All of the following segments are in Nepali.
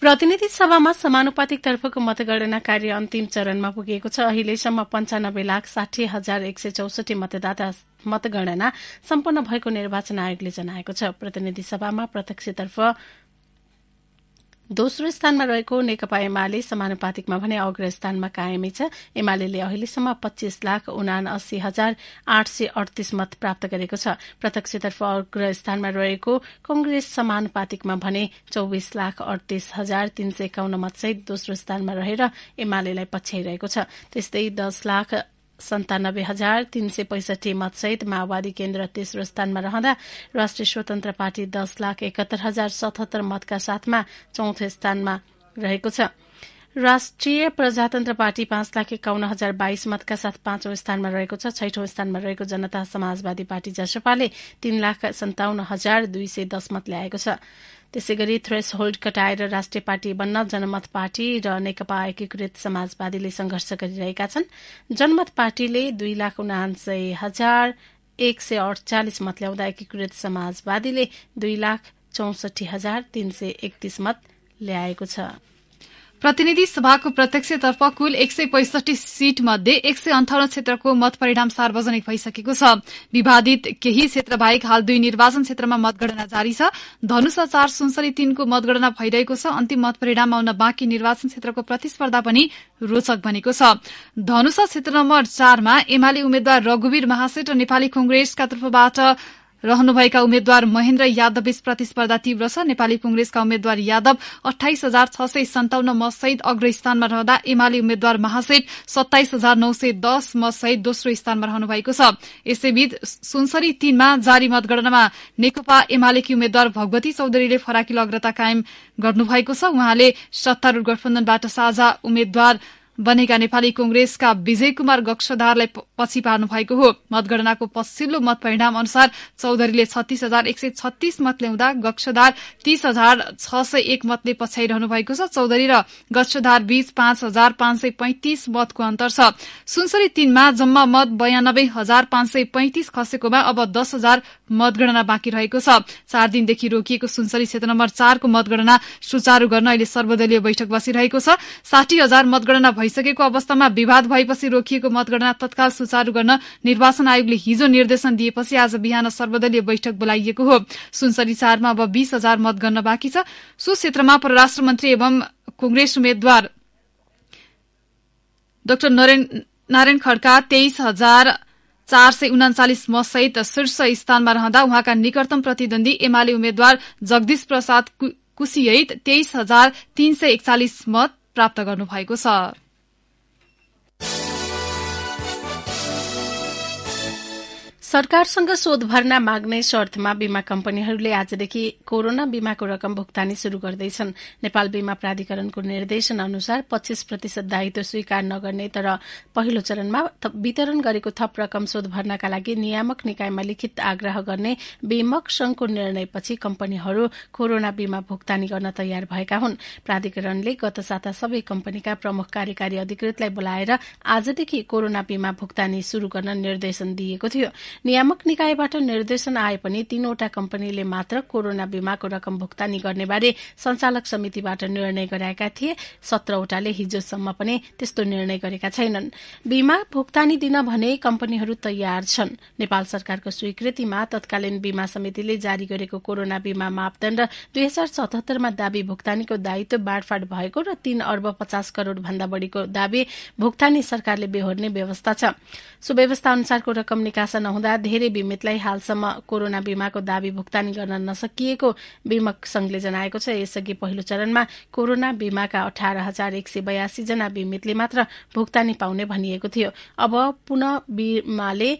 प्रतिनिधि सभामा समानुपातिक तर्फको मतगणना कार्य अन्तिम चरणमा पुगेको छ अहिलेसम्म पञ्चानब्बे लाख साठी हजार एक सय चौसठी मतदाता मतगणना सम्पन्न भएको निर्वाचन आयोगले जनाएको छ प्रतिनिधि सभामा प्रत्यक्षतर्फ दोस्रो स्थानमा रहेको नेकपा एमाले समानुपातिकमा भने अग्र स्थानमा कायमै छ एमाले अहिलेसम्म पच्चीस लाख उना अस्सी हजार आठ सय अडतिस मत प्राप्त गरेको छ प्रत्यक्षतर्फ अग्र स्थानमा रहेको कंग्रेस समानुपातिकमा भने चौबिस लाख अडतिस हजार तीन सय एकाउन्न मतसहित दोस्रो स्थानमा रहेर एमालेलाई पछ्याइरहेको छ त्यस्तै दस लाख सन्तानब्बे हजार तीन सय पैसठी मतसहित माओवादी केन्द्र तेस्रो स्थानमा रहँदा राष्ट्रिय स्वतन्त्र पार्टी दस लाख एकात्तर हजार सतहत्तर मतका साथमा चौथो स्थानमा रहेको छ राष्ट्रिय प्रजातन्त्र पार्टी पाँच लाख एकाउन्न हजार बाइस मतका साथ पाँचौं स्थानमा रहेको छ छैठौं स्थानमा रहेको जनता समाजवादी पार्टी जसपाले तीन लाख सन्ताउन्न हजार दुई सय दस मत ल्याएको छ त्यसै गरी थ्रेस होल्ड कटाएर राष्ट्रिय पार्टी बन्न जनमत पार्टी र नेकपा एकीकृत समाजवादीले संघर्ष गरिरहेका छन् जनमत पार्टीले दुई लाख उनान्सय हजार एक सय अडचालिस मत ल्याउँदा एकीकृत समाजवादीले दुई लाख चौसठी हजार तीन सय एकतीस मत ल्याएको छ प्रतिनिधि सभाको प्रत्यक्षतर्फ कुल एक सय पैसठी सीट मध्ये एक सय अन्ठाउन्न क्षेत्रको मतपरिणाम सार्वजनिक भइसकेको छ विवादित केही क्षेत्र बाहेक हाल दुई निर्वाचन क्षेत्रमा मतगणना जारी छ धनुषा चार सुनसरी तीनको मतगणना भइरहेको छ अन्तिम मत आउन बाँकी निर्वाचन क्षेत्रको प्रतिस्पर्धा पनि रोचक बनेको छ धनुषा क्षेत्र नम्बर चारमा एमाले उम्मेद्वार रघुवीर महासेठ र नेपाली कंग्रेसका तर्फबाट रहनुभएका उम्मेद्वार महेन्द्र यादव बीच प्रतिस्पर्धा तीव्र छ नेपाली कंग्रेसका उम्मेद्वार यादव अठाइस हजार छ सय सन्ताउन्न मतसहित अग्र स्थानमा रहँदा एमाले उम्मेद्वार महासेठ सत्ताइस हजार नौ सय दस मतसहित दोस्रो स्थानमा रहनु भएको छ यसैबीच सुनसरी तीनमा जारी मतगणनामा नेकपा एमालेकी उम्मेद्वार भगवती चौधरीले फराकिलो अग्रता कायम गर्नुभएको छ उहाँले सत्तारूढ़ गठबन्धनबाट साझा उम्मेद्वार बनेका नेपाली कंग्रेसका विजय कुमार गक्षधारलाई पछि पार्नु भएको हो मतगणनाको पछिल्लो मतपरिणाम अनुसार चौधरीले छत्तीस हजार एक सय छत्तीस मत ल्याउँदा गक्षधार तीस हजार छ सय एक मतले पछ्याइरहनु भएको छ चौधरी र गक्षधार बीच पाँच हजार पाँच सय पैंतिस मतको अन्तर छ सुनसरी तीनमा जम्मा मत बयानब्बे हजार पाँच सय पैंतिस खसेकोमा अब दस हजार मतगणना बाँकी रहेको छ चार दिनदेखि रोकिएको सुनसरी क्षेत्र नम्बर चारको मतगणना सुचारू गर्न अहिले सर्वदलीय बैठक बसिरहेको छ साठी हजार मतगणना भइसकेको अवस्थामा विवाद भएपछि रोकिएको मतगणना तत्काल सुचारू गर्न निर्वाचन आयोगले हिजो निर्देशन दिएपछि आज बिहान सर्वदलीय बैठक बोलाइएको हो सुनसरी चारमा अब बीस हजार मतगणना बाँकी छ सो क्षेत्रमा परराष्ट्र मन्त्री एवं कंग्रेस उम्मेद्वार डाक्टर नारायण खड्का तेइस हजार चार सय उनाचालिस मतसहित शीर्ष स्थानमा रहँदा उहाँका निकटतम प्रतिद्वन्दी एमाले उम्मेद्वार जगदीश प्रसाद कुसियत तेइस हजार तीन सय एकचालिस मत प्राप्त गर्नुभएको छ सरकारसँग शोध भर्ना माग्ने शर्तमा बीमा कम्पनीहरूले आजदेखि कोरोना बीमाको रकम भुक्तानी शुरू गर्दैछन् नेपाल बीमा प्राधिकरणको निर्देशन अनुसार पच्चीस प्रतिशत दायित्व स्वीकार नगर्ने तर पहिलो चरणमा वितरण गरेको थप रकम शोध भर्नका लागि नियामक निकायमा लिखित आग्रह गर्ने बीमक संघको निर्णयपछि कम्पनीहरू कोरोना बीमा भुक्तानी गर्न तयार भएका हुन् प्राधिकरणले गत साता सबै कम्पनीका प्रमुख कार्यकारी अधिकृतलाई बोलाएर आजदेखि कोरोना बीमा भुक्तानी शुरू गर्न निर्देशन दिएको थियो नियामक निकायबाट निर्देशन आए पनि तीनवटा कम्पनीले मात्र कोरोना बीमाको रकम भुक्तानी गर्नेबारे संचालक समितिबाट निर्णय गराएका थिए सत्रवटाले हिजोसम्म पनि त्यस्तो निर्णय गरेका छैनन् बीमा भुक्तानी दिन भने कम्पनीहरू तयार छन् नेपाल सरकारको स्वीकृतिमा तत्कालीन बीमा समितिले जारी गरेको कोरोना बीमा मापदण्ड दुई हजार सतहत्तरमा दावी भुक्तानीको दायित्व बाँडफाँड भएको र तीन अर्ब पचास करोड़ भन्दा बढ़ीको दावी भुक्तानी सरकारले बेहोर्ने व्यवस्था छ सुव्यवस्था अनुसारको रकम निकासा नहुँदा धेरै बिमितलाई हालसम्म कोरोना बीमाको दावी भुक्तानी गर्न नसकिएको बीमक संघले जनाएको छ यसअघि पहिलो चरणमा कोरोना बीमाका अठार हजार एक सय बयासी जना बिमितले मात्र भुक्तानी पाउने भनिएको थियो अब पुनः बीमाले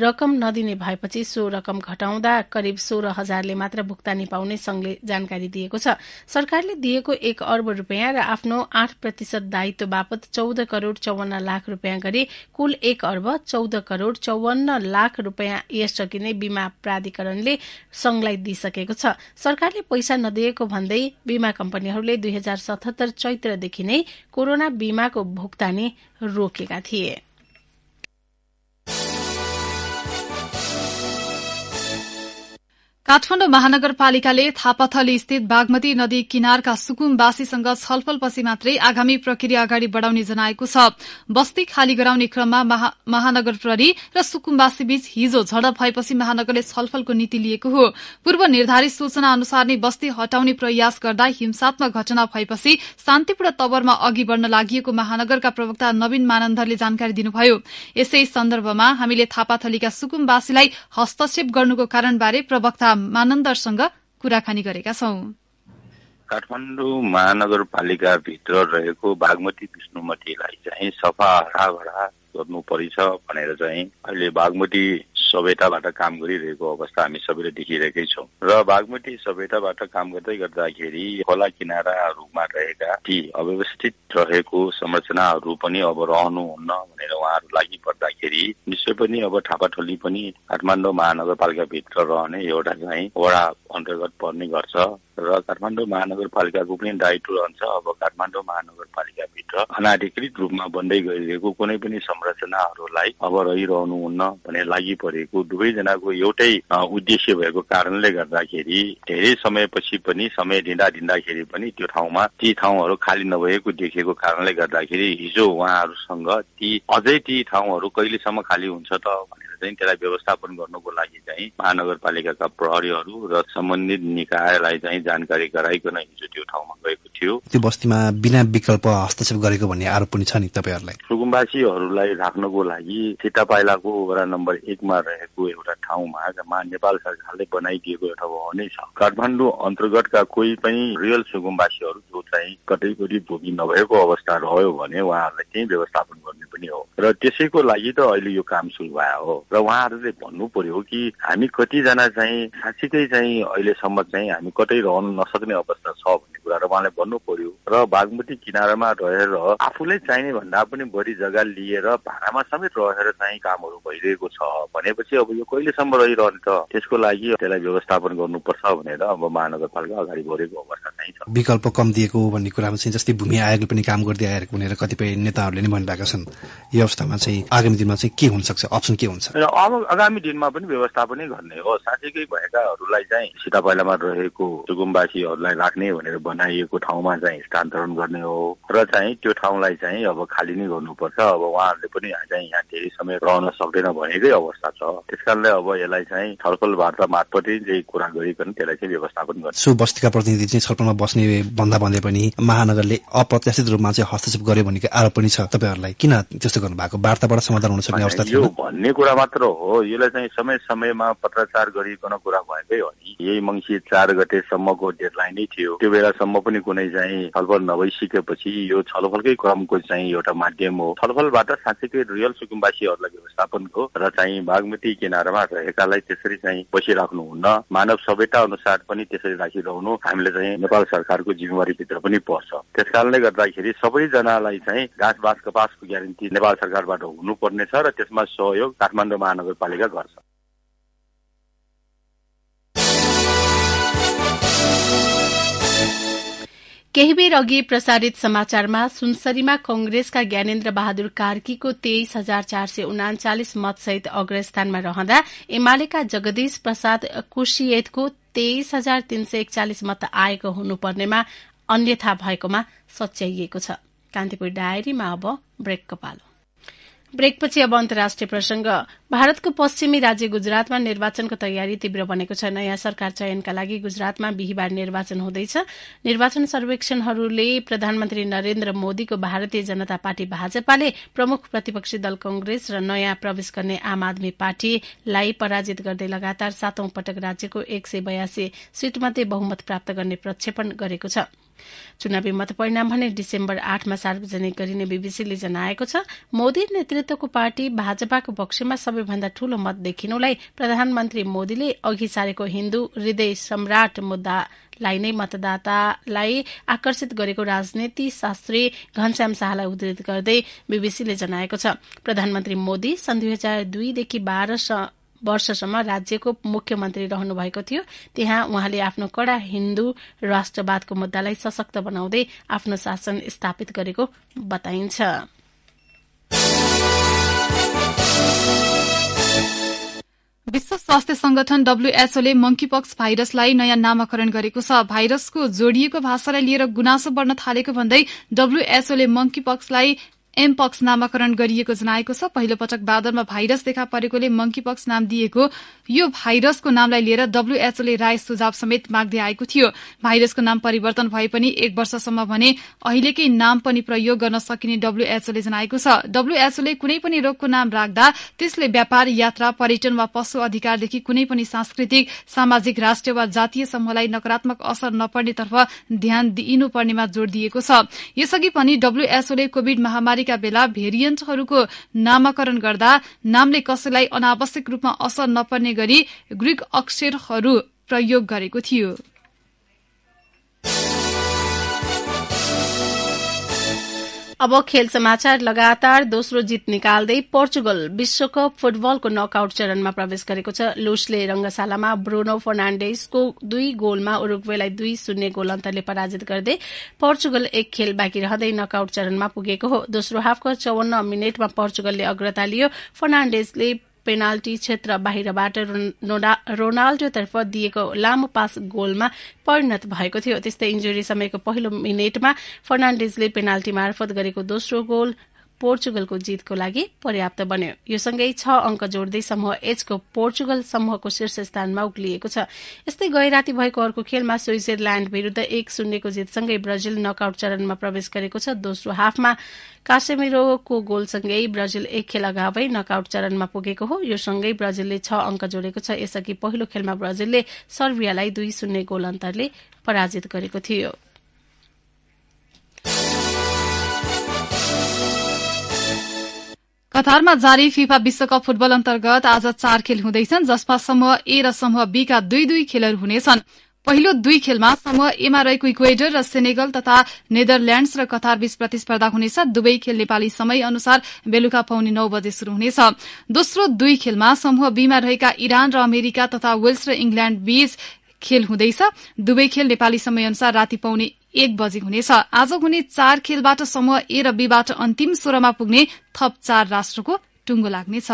रकम नदिने भएपछि सो रकम घटाउँदा करिब सोह्र हजारले मात्र भुक्तानी पाउने संघले जानकारी दिएको छ सरकारले दिएको एक अर्ब रूपियाँ र आफ्नो आठ प्रतिशत दायित्व बापत चौध करोड़ चौवन्न लाख रूपियाँ गरी कुल एक अर्ब चौध करोड़ चौवन्न लाख रूपियाँ यसअघि नै बीमा प्राधिकरणले संघलाई दिइसकेको छ सरकारले पैसा नदिएको भन्दै बीमा कम्पनीहरूले दुई हजार सतहत्तर चैत्रदेखि नै कोरोना बीमाको भुक्तानी रोकेका थिए काठमाडौँ महानगरपालिकाले थापाथली स्थित बागमती नदी किनारका सुकुमवासीसँग छलफलपछि मात्रै आगामी प्रक्रिया अगाडि बढ़ाउने जनाएको छ बस्ती खाली गराउने क्रममा महानगर प्रहरी र सुकुमवासीबीच हिजो झडप भएपछि महानगरले छलफलको नीति लिएको हो पूर्व निर्धारित सूचना अनुसार नै बस्ती हटाउने प्रयास गर्दा हिंसात्मक घटना भएपछि शान्तिपूर्ण तवरमा अघि बढ़न लागि महानगरका प्रवक्ता नवीन मानन्दले जानकारी दिनुभयो यसै सन्दर्भमा हामीले थापाथलीका सुकुमवासीलाई हस्तक्षेप गर्नुको कारणबारे प्रवक्ता मानन्दरसँग कुराकानी गरेका छौं काठमाडौँ महानगरपालिकाभित्र रहेको बागमती विष्णुमतीलाई चाहिँ सफा हराभरा गर्नु परिछ भनेर चाहिँ अहिले बागमती सभ्यताबाट काम गरिरहेको अवस्था हामी सबैले देखिरहेकै छौँ र बागमती सभ्यताबाट काम गर्दै गर्दाखेरि खोला किनाराहरूमा रहेका ती अव्यवस्थित रहेको संरचनाहरू पनि अब रहनुहुन्न भनेर उहाँहरू लागि पर्दाखेरि निश्चय पनि अब थापाथोली पनि काठमाडौँ महानगरपालिकाभित्र रहने एउटा चाहिँ वडा अन्तर्गत पर्ने गर्छ र काठमाडौँ महानगरपालिकाको पनि दायित्व रहन्छ अब काठमाडौँ महानगरपालिकाभित्र अनाधिकृत रूपमा बन्दै गइरहेको कुनै पनि संरचनाहरूलाई अब रहिरहनुहुन्न भने लागि परेको दुवैजनाको एउटै उद्देश्य भएको कारणले गर्दाखेरि धेरै समयपछि पनि समय दिँदा दिँदाखेरि पनि त्यो ठाउँमा ती ठाउँहरू खाली नभएको देखेको कारणले गर्दाखेरि हिजो उहाँहरूसँग ती अझै ती ठाउँहरू कहिलेसम्म खाली हुन्छ त भनेर चाहिँ त्यसलाई व्यवस्थापन गर्नुको लागि चाहिँ महानगरपालिकाका प्रहरीहरू र सम्बन्धित निकायलाई चाहिँ जानकारी गराइकन हिजो त्यो ठाउँमा गएको थियो त्यो बस्तीमा बिना विकल्प हस्तक्षेप गरेको भन्ने आरोप पनि छ नि तपाईँहरूलाई सुकुम्बासीहरूलाई राख्नको लागि सिटा पाइलाको वडा नम्बर एकमा रहेको एउटा ठाउँमा जहाँ नेपाल सरकारले बनाइदिएको एउटा भवनै छ काठमाडौँ अन्तर्गतका कोही पनि रियल सुकुम्बासीहरू जो चाहिँ कतै पनि भोगी नभएको अवस्था रह्यो भने उहाँहरूलाई त्यही व्यवस्थापन र त्यसैको लागि त अहिले यो काम सुरु भयो हो र उहाँहरूले भन्नु पर्यो कि हामी कतिजना चाहिँ साँच्चीकै चाहिँ अहिलेसम्म चाहिँ हामी कतै रहनु नसक्ने अवस्था छ भने कुराहरू उहाँले भन्नु पर्यो र बागमती किनारामा रहेर आफूलाई चाहिने भन्दा पनि बढी जग्गा लिएर भाडामा समेत रहेर चाहिँ कामहरू भइरहेको छ भनेपछि अब यो कहिलेसम्म रहिरहन्छ त्यसको लागि त्यसलाई व्यवस्थापन गर्नुपर्छ भनेर अब महानगरपालिका अगाडि बढेको अवस्था चाहिँ छ विकल्प कम दिएको भन्ने कुरामा चाहिँ जस्तै भूमि आयोगले पनि काम गर्दै आएको भनेर कतिपय नेताहरूले नै भनिरहेका छन् यो अवस्थामा चाहिँ आगामी दिनमा चाहिँ के हुन सक्छ अप्सन के हुन्छ अब आगामी दिनमा पनि व्यवस्थापनै गर्ने हो साँच्चैकै भएकाहरूलाई चाहिँ सीता पहिलामा रहेको सुगुम्बासीहरूलाई राख्ने भनेर बनाइएको ठाउँमा चाहिँ स्थानान्तरण गर्ने हो र चाहिँ त्यो ठाउँलाई चाहिँ अब खाली नै गर्नुपर्छ अब उहाँहरूले पनि चाहिँ यहाँ धेरै समय रहन सक्दैन भनेकै अवस्था छ त्यस अब यसलाई चाहिँ छलफल वार्ता मार्फतै चाहिँ कुरा गरिकन त्यसलाई चाहिँ व्यवस्थापन गर्छ सो बस्तीका प्रतिनिधि चाहिँ छलफलमा बस्ने भन्दा भन्दै पनि महानगरले अप्रत्याशित रूपमा चाहिँ हस्तक्षेप गर्यो भनेको आरोप पनि छ तपाईँहरूलाई किन त्यस्तो गर्नु भएको वार्ताबाट समाधान हुन सक्ने अवस्था यो भन्ने कुरा मात्र हो यसलाई चाहिँ समय समयमा पत्राचार गरिकन कुरा भएकै हो नि यही मङ्सिर चार गतेसम्मको डेडलाइन नै थियो त्यो बेलासम्म सम्म पनि कुनै चाहिँ छलफल नभइसकेपछि यो छलफलकै क्रमको चाहिँ एउटा माध्यम हो छलफलबाट साँच्चैकै रियल सुकुम्बासीहरूलाई व्यवस्थापनको र चाहिँ बागमती किनारमा रहेकालाई त्यसरी चाहिँ बसिराख्नुहुन्न मानव सभ्यता अनुसार पनि त्यसरी राखिरहनु हामीले चाहिँ नेपाल सरकारको जिम्मेवारीभित्र पनि पर्छ त्यस कारणले गर्दाखेरि सबैजनालाई चाहिँ घाँस बाँस कपासको ग्यारेन्टी नेपाल सरकारबाट हुनुपर्नेछ र त्यसमा सहयोग काठमाडौँ महानगरपालिका गर्छ केही बेर अघि प्रसारित समाचारमा सुनसरीमा कंग्रेसका ज्ञानेन्द्र बहादुर कार्कीको तेइस हजार चार सय उनाचालिस मतसहित अग्रस्थानमा रहँदा एमालेका जगदीश प्रसाद कुशियतको तेइस हजार तीन सय एकचालिस मत आएको हुनुपर्नेमा अन्यथा भएकोमा सच्याइएको छ कान्तिपुर डायरीमा अब ब्रेकको पालो ब्रेकपछि अब अन्तर्राष्ट्रिय प्रसंग भारतको पश्चिमी राज्य गुजरातमा निर्वाचनको तयारी तीव्र बनेको छ नयाँ सरकार चयनका लागि गुजरातमा बिहिबार निर्वाचन हुँदैछ निर्वाचन सर्वेक्षणहरूले प्रधानमन्त्री नरेन्द्र मोदीको भारतीय जनता पार्टी भाजपाले प्रमुख प्रतिपक्षी दल कंग्रेस र नयाँ प्रवेश गर्ने आम आदमी पार्टीलाई पराजित गर्दै लगातार सातौं पटक राज्यको एक सय बयासी सीटमध्ये बहुमत प्राप्त गर्ने प्रक्षेपण गरेको छ चुनावी मतपरिणाम भने डिसेम्बर आठमा सार्वजनिक गरिने बीबीसीले जनाएको छ मोदी नेतृत्वको पार्टी भाजपाको पक्षमा सबैभन्दा ठूलो मत देखिनुलाई प्रधानमन्त्री मोदीले अघि सारेको हिन्दू हृदय सम्राट मुद्दालाई नै मतदातालाई आकर्षित गरेको राजनीति शास्त्री घनश्याम शाहलाई उद्धित गर्दै बीबीसीले जनाएको छ प्रधानमन्त्री मोदी सन् दुई हजार दुईदेखि बाह्र वर्षसम्म राज्यको मुख्यमन्त्री रहनु भएको थियो त्यहाँ उहाँले आफ्नो कड़ा हिन्दू राष्ट्रवादको मुद्दालाई सशक्त बनाउँदै आफ्नो शासन स्थापित गरेको बताइन्छ विश्व स्वास्थ्य संगठन डब्ल्यूएचओले मंकीपक्स भाइरसलाई नयाँ नामाकरण गरेको छ भाइरसको जोडिएको भाषालाई लिएर गुनासो बढ़न थालेको भन्दै डब्ल्यूएचओले मंकीपक्सलाई एमपक्स नामाकरण गरिएको जनाएको छ पहिलो पटक बादरमा भाइरस देखा परेकोले मंकीपक्स नाम दिएको यो भाइरसको नामलाई लिएर डब्ल्यूएचओले राय सुझाव समेत माग्दै आएको थियो भाइरसको नाम परिवर्तन भए पनि एक वर्षसम्म भने अहिलेकै नाम पनि प्रयोग गर्न सकिने डब्ल्यूएचओले जनाएको छ डब्ल्यूएचओले कुनै पनि रोगको नाम राख्दा त्यसले व्यापार यात्रा पर्यटन वा पशु अधिकारदेखि कुनै पनि सांस्कृतिक सामाजिक राष्ट्रिय वा जातीय समूहलाई नकारात्मक असर नपर्नेतर्फ ध्यान दिइनुपर्नेमा जोड़ दिएको छ यसअघि पनि डब्ल्यूएचओले कोविड महामारी छनौटीका बेला भेरिएन्टहरूको नामाकरण गर्दा नामले कसैलाई अनावश्यक रूपमा असर नपर्ने गरी ग्रिक अक्षरहरू प्रयोग गरेको थियो अब खेल समाचार लगातार दोस्रो जित निकाल्दै पोर्चुगल विश्वकप फुटबलको नकआउट चरणमा प्रवेश गरेको छ लुसले रंगशालामा ब्रुनो फर्नाण्डेसको दुई गोलमा उरुग्वेलाई दुई शून्य गोल अन्तरले पराजित गर्दै पोर्चुगल एक खेल बाँकी रहँदै नकआउट चरणमा पुगेको हो दोस्रो हाफको चौवन्न मिनटमा पोर्चुगलले अग्रता लियो फर्नाण्डेसले पेनाल्टी क्षेत्र बाहिरबाट रोनाल्डोतर्फ दिएको लामो पास गोलमा परिणत भएको थियो त्यस्तै इन्जुरी समयको पहिलो मिनेटमा फर्नान्डेजले पेनाल्टी मार्फत गरेको दोस्रो गोल पोर्चुगलको जितको लागि पर्याप्त बन्यो यो सँगै छ अङ्क जोड्दै समूह एचको पोर्चुगल समूहको शीर्ष स्थानमा उक्लिएको छ यस्तै गैराती भएको अर्को खेलमा स्विजरल्याण्ड विरूद्ध एक शून्यको जितसँगै ब्राजिल नकआउट चरणमा प्रवेश गरेको छ दोस्रो हाफमा कासेमिरोको गोलसँगै ब्राजिल एक खेल अगावै नकआउट चरणमा पुगेको हो यो सँगै ब्राजिलले छ अङ्क जोडेको छ यसअघि पहिलो खेलमा ब्राजिलले सर्बियालाई दुई शून्य गोल अन्तरले पराजित गरेको थियो कतारमा जारी फिफा विश्वकप फुटबल अन्तर्गत आज चार खेल हुँदैछन् जसमा समूह ए र समूह बी का दुई दुई खेलहरू हुनेछन् पहिलो दुई खेलमा समूह एमा रहेको इक्वेडर र सेनेगल तथा नेदरल्याण्डस र कतारबीच प्रतिस्पर्धा हुनेछ दुवै खेल नेपाली समय अनुसार बेलुका पाउने नौ बजे शुरू हुनेछ दोस्रो दुई खेलमा समूह बीमा रहेका इरान र अमेरिका तथा वेल्स र इंल्याण्ड बीच खेल हुँदैछ दुवै खेल नेपाली समय अनुसार राति पाउने एक बजी हुनेछ आज हुने चार खेलबाट समूह ए र बीबाट अन्तिम सोह्रमा पुग्ने थप चार राष्ट्रको टुङ्गो लाग्नेछ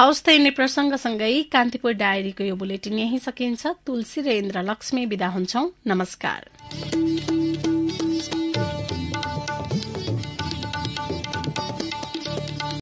हाउस त यिनै प्रसंगसँगै कान्तिपुर डायरीको यो बुलेटिन यही सकिन्छ तुलसी र इन्द्र लक्ष्मी विदा हुन्छौ नमस्कार